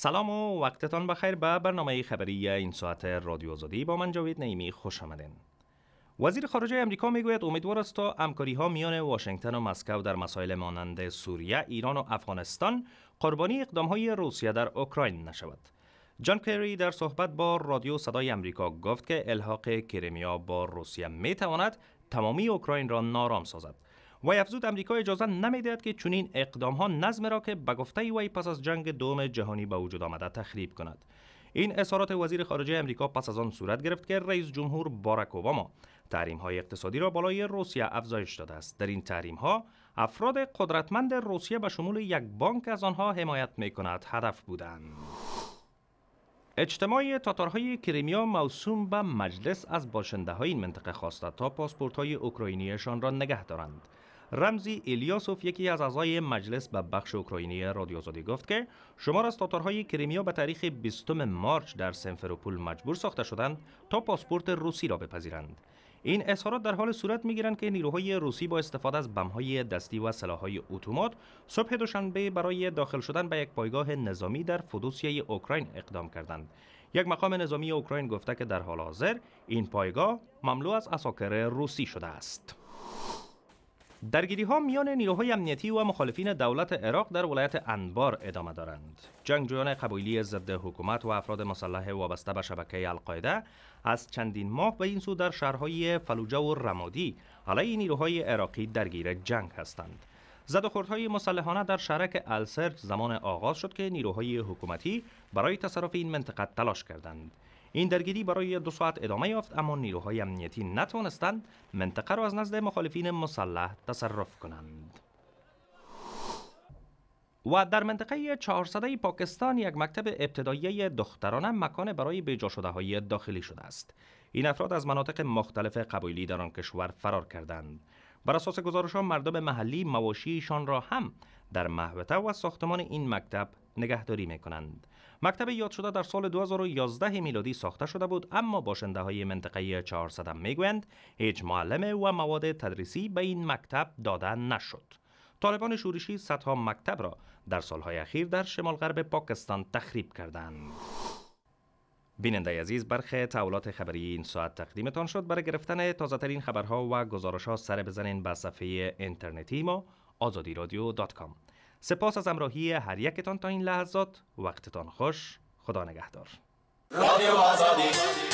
سلام و وقتتان بخیر به برنامه خبری این ساعت رادیو آزادی با من جاوید نعیمی خوش آمدین وزیر خارجه امریکا میگوید امیدوار است تا همکاری ها میان واشنگتن و مسکو در مسائل مانند سوریه، ایران و افغانستان قربانی اقدام های روسیه در اوکراین نشود. جان کری در صحبت با رادیو صدای امریکا گفت که الحاق کریمیا با روسیه می تواند تمامی اوکراین را نارام سازد. وی افزود امریکا اجازه نمیدهد که چنین اقدام ها نظم را که به گفته وی پس از جنگ دوم جهانی به وجود آمده تخریب کند این اظهارات وزیر خارجه امریکا پس از آن صورت گرفت که رئیس جمهور باراک اوباما تحریم های اقتصادی را بالای روسیه افزایش داده است در این تحریم ها افراد قدرتمند روسیه به شمول یک بانک از آنها حمایت می کند هدف بودند اجتماع تاتارهای کریمیا موسوم به مجلس از باشنده های این منطقه خواسته تا پاسپورت های اوکراینیشان را نگه دارند رمزی الیاسوف یکی از اعضای مجلس به بخش اوکراینی رادیو آزادی گفت که شمار از تاتارهای کریمیا به تاریخ 20 مارچ در سنفروپول مجبور ساخته شدند تا پاسپورت روسی را بپذیرند این اظهارات در حال صورت میگیرند که نیروهای روسی با استفاده از بمهای دستی و سلاحهای اتومات صبح دوشنبه برای داخل شدن به یک پایگاه نظامی در فودوسیه اوکراین اقدام کردند یک مقام نظامی اوکراین گفته که در حال حاضر این پایگاه مملو از اساکر روسی شده است درگیری ها میان نیروهای امنیتی و مخالفین دولت عراق در ولایت انبار ادامه دارند. جنگجویان قبیلی ضد حکومت و افراد مسلح وابسته به شبکه القاعده از چندین ماه به این سو در شهرهای فلوجه و رمادی علیه نیروهای عراقی درگیر جنگ هستند. زد های مسلحانه در شرک السرج زمان آغاز شد که نیروهای حکومتی برای تصرف این منطقه تلاش کردند. این درگیری برای دو ساعت ادامه یافت اما نیروهای امنیتی نتوانستند منطقه را از نزد مخالفین مسلح تصرف کنند و در منطقه 400 پاکستان یک مکتب ابتدایی دخترانه مکان برای بیجا شده های داخلی شده است این افراد از مناطق مختلف قبیلی در آن کشور فرار کردند بر اساس گزارش ها مردم محلی مواشیشان را هم در محوطه و ساختمان این مکتب نگهداری می مکتب یاد شده در سال 2011 میلادی ساخته شده بود اما باشنده های منطقه 400 میگویند هیچ معلم و مواد تدریسی به این مکتب داده نشد. طالبان شورشی صدها مکتب را در سالهای اخیر در شمال غرب پاکستان تخریب کردند. بیننده عزیز برخ تحولات خبری این ساعت تقدیمتان شد برای گرفتن تازه ترین خبرها و گزارش ها سر بزنین به صفحه اینترنتی ما آزادی رادیو دات کام. سپاس از همراهی هر یکتان تا این لحظات وقتتان خوش خدا نگهدار رادیو آزادی